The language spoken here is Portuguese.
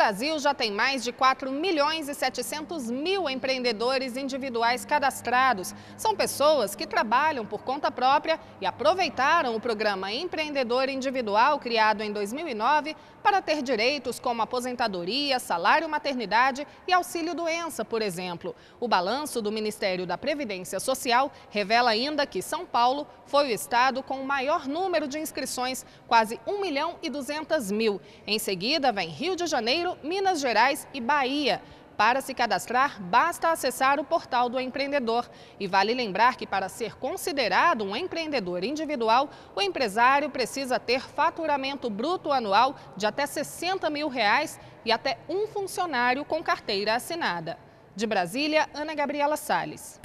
Brasil já tem mais de 4 milhões e 700 mil empreendedores individuais cadastrados. São pessoas que trabalham por conta própria e aproveitaram o programa Empreendedor Individual, criado em 2009, para ter direitos como aposentadoria, salário maternidade e auxílio doença, por exemplo. O balanço do Ministério da Previdência Social revela ainda que São Paulo foi o estado com o maior número de inscrições, quase 1 milhão e 200 mil. Em seguida, vem Rio de Janeiro Janeiro, Minas Gerais e Bahia. Para se cadastrar, basta acessar o portal do empreendedor. E vale lembrar que, para ser considerado um empreendedor individual, o empresário precisa ter faturamento bruto anual de até 60 mil reais e até um funcionário com carteira assinada. De Brasília, Ana Gabriela Salles.